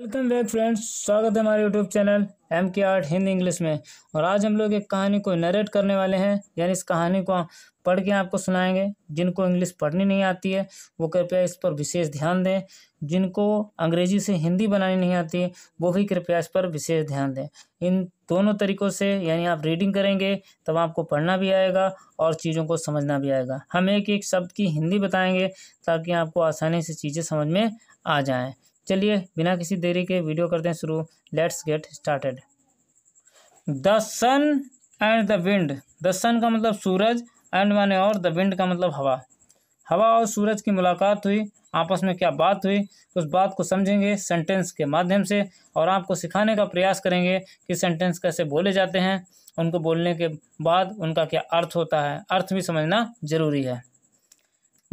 welcome back friends स्वागत है हमारे YouTube channel M K art Hindi English में और आज हम लोग एक कहानी को नरेट करने वाले हैं यानी इस कहानी को पढ़ के आपको सुनाएंगे जिनको इंग्लिश पढ़नी नहीं आती है वो कृपया इस पर विशेष ध्यान दें जिनको अंग्रेजी से हिंदी बनानी नहीं आती है वो भी कृपया इस पर विशेष ध्यान दें इन दोनों तरीक़ों से यानी आप रीडिंग करेंगे तब आपको पढ़ना भी आएगा और चीज़ों को समझना भी आएगा हम एक एक शब्द की हिंदी बताएंगे ताकि आपको आसानी से चीज़ें समझ में आ जाएँ चलिए बिना किसी देरी के वीडियो करते हैं शुरू let's get started the sun and the wind the sun का मतलब सूरज एंड माने और द विंड का मतलब हवा हवा और सूरज की मुलाकात हुई आपस में क्या बात हुई उस बात को समझेंगे सेंटेंस के माध्यम से और आपको सिखाने का प्रयास करेंगे कि सेंटेंस कैसे बोले जाते हैं उनको बोलने के बाद उनका क्या अर्थ होता है अर्थ भी समझना जरूरी है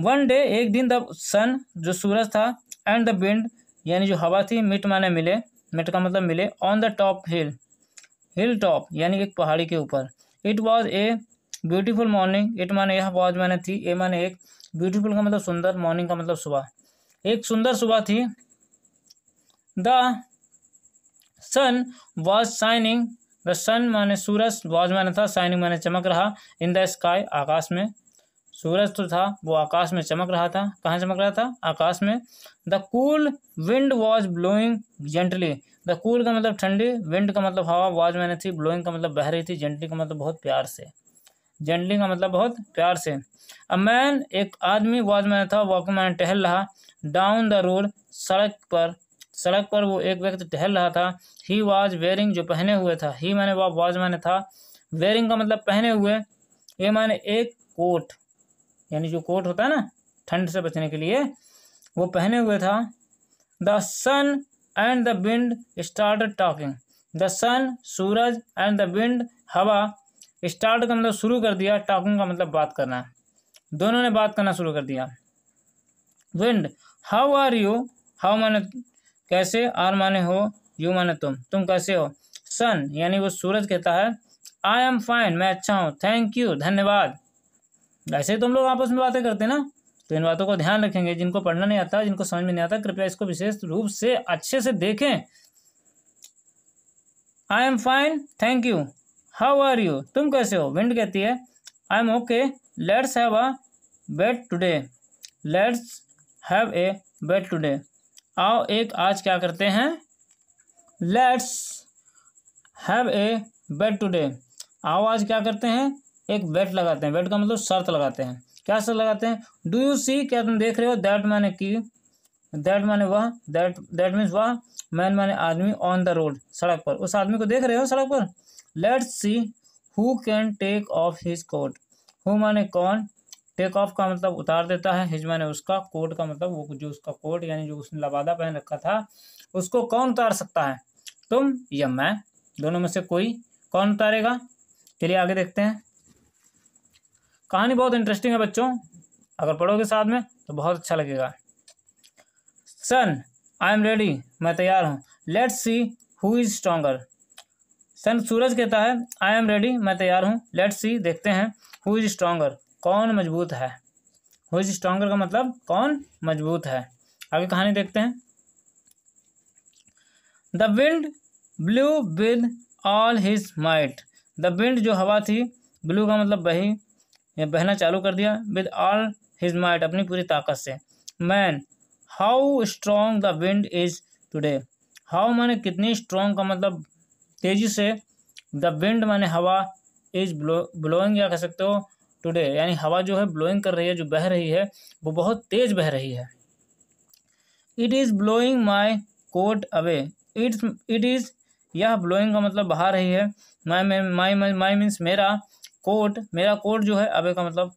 वन डे एक दिन द सन जो सूरज था एंड द विंड यानी जो हवा थी मिट माने मिले मिट का मतलब मिले on the top hill hill top यानी एक पहाड़ी के ऊपर it was a beautiful morning it माने यह वॉज माने थी ए माने एक ब्यूटीफुल का मतलब सुंदर मॉर्निंग का मतलब सुबह एक सुंदर सुबह थी the sun was shining the sun माने सूरज वॉज माने था शाइनिंग माने चमक रहा इन द स्काई आकाश में सूरज तो था वो आकाश में चमक रहा था कहाँ चमक रहा था आकाश में the cool wind was blowing gently the cool का मतलब ठंडी विंड का मतलब हवा वॉज मैंने थी ब्लोइंग का मतलब बह रही थी जेंटली का मतलब बहुत प्यार से जेंटली का मतलब बहुत प्यार से अ मैन एक आदमी वॉज मैंने था वॉक मैन टहल रहा डाउन द रोड सड़क पर सड़क पर वो एक व्यक्ति टहल रहा था ही वॉज वेयरिंग जो पहने हुए था ही मैंने वॉज मैंने था वेयरिंग का मतलब पहने हुए ये मैंने एक कोट यानी जो कोट होता है ना ठंड से बचने के लिए वो पहने हुए था the sun and the wind start talking the sun सूरज एंड द विंड हवा स्टार्ट का मतलब शुरू कर दिया टॉकिंग का मतलब बात करना दोनों ने बात करना शुरू कर दिया wind how are you how माने कैसे आर माने हो यू माने तुम तुम कैसे हो सन यानी वो सूरज कहता है आई एम फाइन मैं अच्छा हूँ थैंक यू धन्यवाद ऐसे ही तुम लोग आपस में बातें करते ना तो इन बातों को ध्यान रखेंगे जिनको पढ़ना नहीं आता जिनको समझ में नहीं आता कृपया इसको विशेष रूप से अच्छे से देखें I am fine thank you how are you तुम कैसे हो विंड कहती है I am okay let's have a bet let's have a bet today आओ एक आज क्या करते हैं let's have a bet today आओ आज क्या करते हैं एक वेट लगाते हैं वेट का मतलब शर्त लगाते हैं क्या शर्त लगाते हैं डू यू सी क्या तुम देख रहे हो दैट मैंने की दैट मैंने वह दैट दैट मीन्स वह मैन मैंने आदमी ऑन द रोड सड़क पर उस आदमी को देख रहे हो सड़क पर let's see who can take off his coat who माने कौन टेक ऑफ का मतलब उतार देता है हिज माने उसका कोट का मतलब वो जो उसका कोट यानी जो उसने लबादा पहन रखा था उसको कौन उतार सकता है तुम या मैं दोनों में से कोई कौन उतारेगा चलिए आगे देखते हैं कहानी बहुत इंटरेस्टिंग है बच्चों अगर पढ़ोगे साथ में तो बहुत अच्छा लगेगा सन आई एम रेडी मैं तैयार हूँ let's see who is stronger sun सूरज कहता है आई एम रेडी मैं तैयार हूँ लेट्स सी देखते हैं हु इज़ स्ट्रोंगर कौन मजबूत है हु इज़ स्ट्रोंगर का मतलब कौन मजबूत है आगे कहानी देखते हैं the wind blew with all his might the wind जो हवा थी ब्लू का मतलब बही या बहना चालू कर दिया विद ऑल हिज माइट अपनी पूरी ताकत से man how strong the wind is today how मैंने कितनी स्ट्रॉन्ग का मतलब तेज़ी से द विंड मैंने हवा इज ब्लोइंग या कह सकते हो टुडे यानी हवा जो है ब्लोइंग कर रही है जो बह रही है वो बहुत तेज़ बह रही है it is blowing my coat away it's it is यह ब्लोइंग का मतलब बहा रही है माई माई माई मीन्स मेरा कोट मेरा कोट जो है अबे का मतलब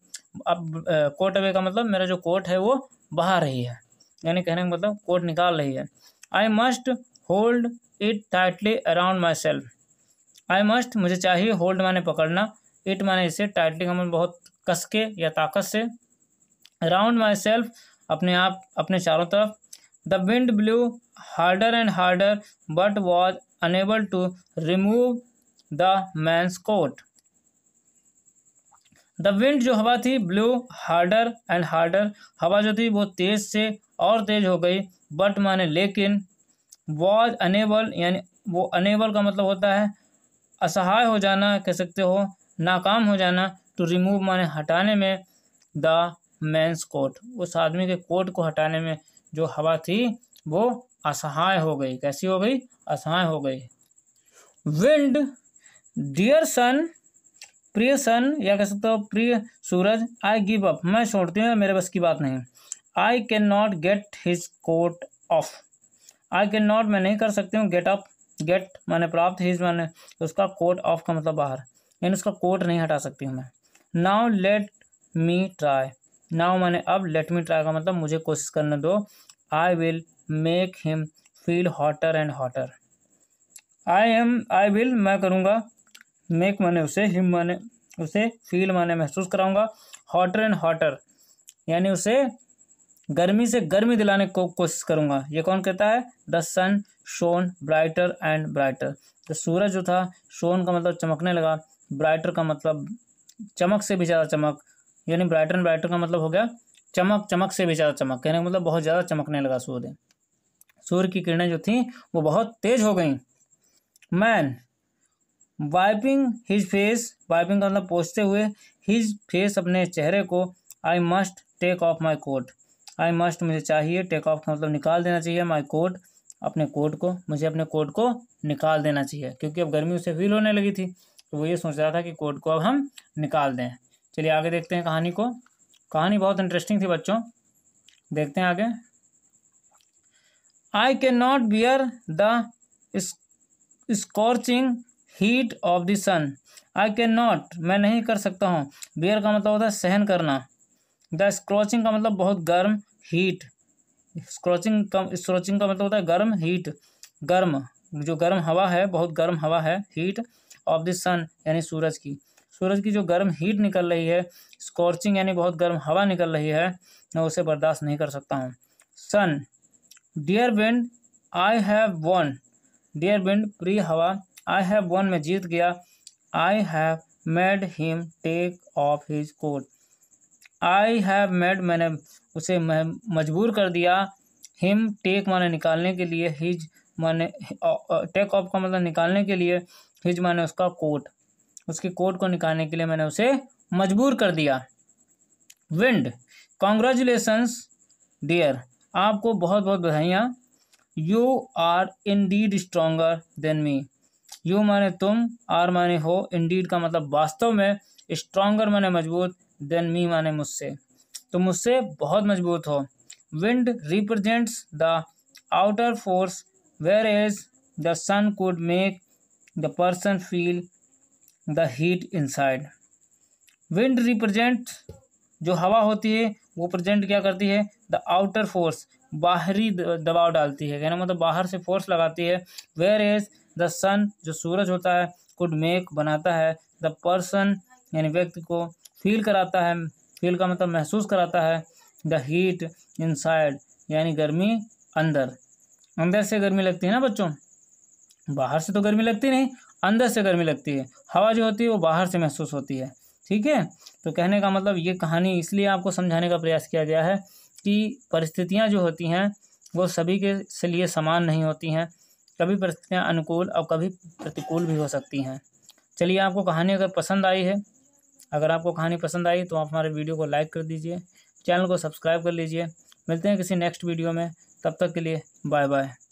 अब कोट अवे का मतलब मेरा जो कोट है वो बहा रही है यानी कहने का मतलब कोट निकाल रही है I must hold it tightly around myself I must मुझे चाहिए होल्ड माने पकड़ना इट माने इसे टाइटली का मतलब बहुत कसके या ताकत से अराउंड माई सेल्फ अपने आप अपने चारों तरफ the wind blew harder and harder but was unable to remove the man's coat the wind जो हवा थी ब्लू हार्डर एंड हार्डर हवा जो थी वो तेज़ से और तेज़ हो गई बट माने लेकिन वॉज अनेबल यानी वो अनेबल का मतलब होता है असहाय हो जाना कह सकते हो नाकाम हो जाना टू रिमूव माने हटाने में द मैंस कोट उस आदमी के कोट को हटाने में जो हवा थी वो असहाय हो गई कैसी हो गई असहाय हो गई विंड डियर सन प्रिय सन या कह सकते हो प्रिय सूरज आई गिव अप मैं छोड़ती हूँ मेरे बस की बात नहीं I can not get his coat off I can not मैं नहीं कर सकती हूँ गेट अप गेट मैंने प्राप्त हिज मैंने उसका कोट ऑफ का मतलब बाहर यानी उसका कोट नहीं हटा सकती हूँ मैं now let me try now मैंने अब लेट मी ट्राई का मतलब मुझे कोशिश करने दो I will make him feel hotter and hotter I am I will मैं करूँगा मेक माने उसे हिम माने उसे फील माने महसूस कराऊंगा हॉटर एंड हॉटर यानी उसे गर्मी से गर्मी दिलाने को कोशिश करूंगा ये कौन कहता है the sun shone brighter and brighter तो सूरज जो था शोन का मतलब चमकने लगा ब्राइटर का मतलब चमक से भी ज़्यादा चमक यानी ब्राइटर एंड ब्राइटर का मतलब हो गया चमक चमक से भी ज़्यादा चमक कहने का मतलब बहुत ज़्यादा चमकने लगा सूर्य सूर्य की किरणें जो थी वो बहुत तेज हो गई man wiping his face wiping का मतलब पोछते हुए हिज फेस अपने चेहरे को I must take off my coat I must मुझे चाहिए टेक ऑफ का मतलब निकाल देना चाहिए माई कोट अपने कोट को मुझे अपने कोट को निकाल देना चाहिए क्योंकि अब गर्मी उसे फील होने लगी थी तो वो ये सोच रहा था कि कोट को अब हम निकाल दें चलिए आगे देखते हैं कहानी को कहानी बहुत इंटरेस्टिंग थी बच्चों देखते हैं आगे I can not bear the scorching heat of the sun I can not मैं नहीं कर सकता हूँ बियर का मतलब होता है सहन करना द स्क्रॉचिंग का मतलब बहुत गर्म हीट स्क्रॉचिंग का स्क्रॉचिंग का मतलब होता है गर्म हीट गर्म जो गर्म हवा है बहुत गर्म हवा है हीट ऑफ द सन यानी सूरज की सूरज की जो गर्म हीट निकल रही है स्कॉर्चिंग यानी बहुत गर्म हवा निकल रही है मैं उसे बर्दाश्त नहीं कर सकता हूँ sun dear wind I have won dear wind प्री हवा आई हैव वन में जीत गया I have made him take off his coat I have made मैंने उसे मजबूर कर दिया हिम टेक माने निकालने के लिए हिज माने टेक ऑफ का मतलब निकालने के लिए हिज माने उसका कोट उसकी कोट को निकालने के लिए मैंने उसे मजबूर कर दिया विंड कॉन्ग्रेचुलेसन्स डियर आपको बहुत बहुत बधाइयाँ you are indeed stronger than me you माने तुम आर माने हो इंडीड का मतलब वास्तव में स्ट्रोंगर माने मजबूत देन मी माने मुझसे तो मुझसे बहुत मजबूत हो wind represents the outer force whereas the sun could make the person feel the heat inside wind represent जो हवा होती है वो प्रजेंट क्या करती है द आउटर फोर्स बाहरी दबाव डालती है कहना मतलब बाहर से फोर्स लगाती है वेयर एज द सन जो सूरज होता है कुड मेक बनाता है द पर्सन यानी व्यक्ति को फील कराता है फील का मतलब महसूस कराता है द हीट साइड यानी गर्मी अंदर अंदर से गर्मी लगती है ना बच्चों बाहर से तो गर्मी लगती नहीं अंदर से गर्मी लगती है हवा जो होती है वो बाहर से महसूस होती है ठीक है तो कहने का मतलब ये कहानी इसलिए आपको समझाने का प्रयास किया गया है कि परिस्थितियाँ जो होती हैं वो सभी के लिए समान नहीं होती हैं कभी परिस्थितियाँ अनुकूल और कभी प्रतिकूल भी हो सकती हैं चलिए आपको कहानी अगर पसंद आई है अगर आपको कहानी पसंद आई तो आप हमारे वीडियो को लाइक कर दीजिए चैनल को सब्सक्राइब कर लीजिए मिलते हैं किसी नेक्स्ट वीडियो में तब तक के लिए बाय बाय